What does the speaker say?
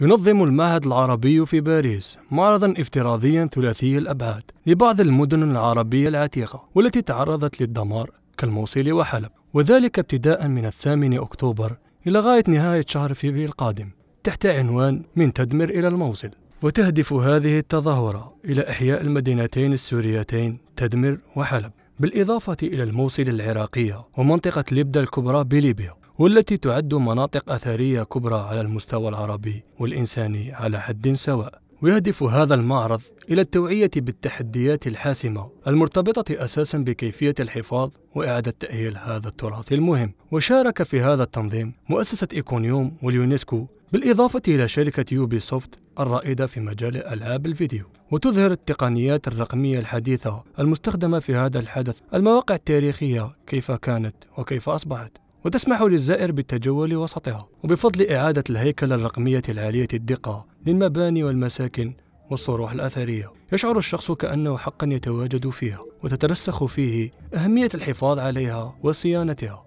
ينظم المعهد العربي في باريس معرضا افتراضيا ثلاثي الأبعاد لبعض المدن العربية العتيقة والتي تعرضت للدمار كالموصل وحلب وذلك ابتداء من الثامن أكتوبر إلى غاية نهاية شهر فيفي القادم تحت عنوان من تدمر إلى الموصل وتهدف هذه التظاهرة إلى إحياء المدينتين السوريتين تدمر وحلب بالإضافة إلى الموصل العراقية ومنطقة لبدا الكبرى بليبيا والتي تعد مناطق أثرية كبرى على المستوى العربي والإنساني على حد سواء ويهدف هذا المعرض إلى التوعية بالتحديات الحاسمة المرتبطة أساسا بكيفية الحفاظ وإعادة تأهيل هذا التراث المهم وشارك في هذا التنظيم مؤسسة إيكونيوم واليونسكو بالإضافة إلى شركة يوبي سوفت الرائدة في مجال ألعاب الفيديو وتظهر التقنيات الرقمية الحديثة المستخدمة في هذا الحدث المواقع التاريخية كيف كانت وكيف أصبحت وتسمح للزائر بالتجول وسطها وبفضل إعادة الهيكلة الرقمية العالية الدقة للمباني والمساكن والصروح الأثرية يشعر الشخص كأنه حقا يتواجد فيها وتترسخ فيه أهمية الحفاظ عليها وصيانتها